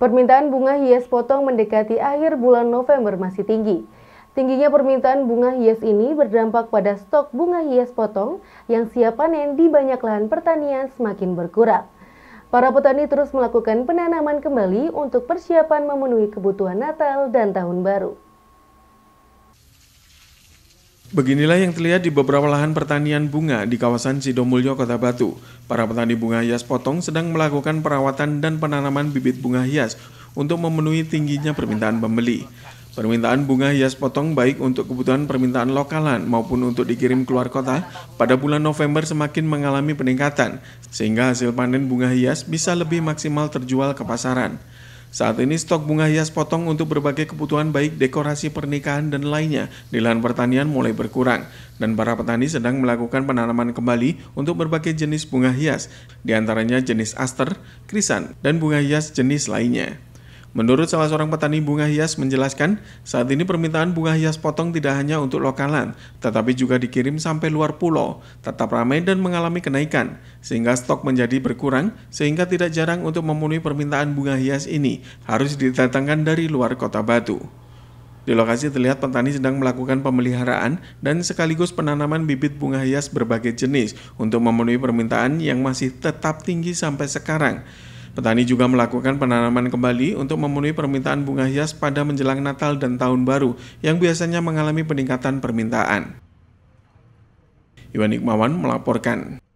Permintaan bunga hias potong mendekati akhir bulan November masih tinggi. Tingginya permintaan bunga hias ini berdampak pada stok bunga hias potong yang siap panen di banyak lahan pertanian semakin berkurang. Para petani terus melakukan penanaman kembali untuk persiapan memenuhi kebutuhan Natal dan Tahun Baru. Beginilah yang terlihat di beberapa lahan pertanian bunga di kawasan Sidomulyo, Kota Batu. Para petani bunga hias potong sedang melakukan perawatan dan penanaman bibit bunga hias untuk memenuhi tingginya permintaan pembeli. Permintaan bunga hias potong baik untuk kebutuhan permintaan lokalan maupun untuk dikirim keluar kota pada bulan November semakin mengalami peningkatan, sehingga hasil panen bunga hias bisa lebih maksimal terjual ke pasaran. Saat ini stok bunga hias potong untuk berbagai kebutuhan baik dekorasi pernikahan dan lainnya di lahan pertanian mulai berkurang dan para petani sedang melakukan penanaman kembali untuk berbagai jenis bunga hias, diantaranya jenis aster, krisan, dan bunga hias jenis lainnya. Menurut salah seorang petani bunga hias menjelaskan, saat ini permintaan bunga hias potong tidak hanya untuk lokalan, tetapi juga dikirim sampai luar pulau, tetap ramai dan mengalami kenaikan, sehingga stok menjadi berkurang, sehingga tidak jarang untuk memenuhi permintaan bunga hias ini harus didatangkan dari luar kota Batu. Di lokasi terlihat petani sedang melakukan pemeliharaan dan sekaligus penanaman bibit bunga hias berbagai jenis untuk memenuhi permintaan yang masih tetap tinggi sampai sekarang. Petani juga melakukan penanaman kembali untuk memenuhi permintaan bunga hias pada menjelang Natal dan Tahun Baru yang biasanya mengalami peningkatan permintaan. Iwan Ikmawan melaporkan.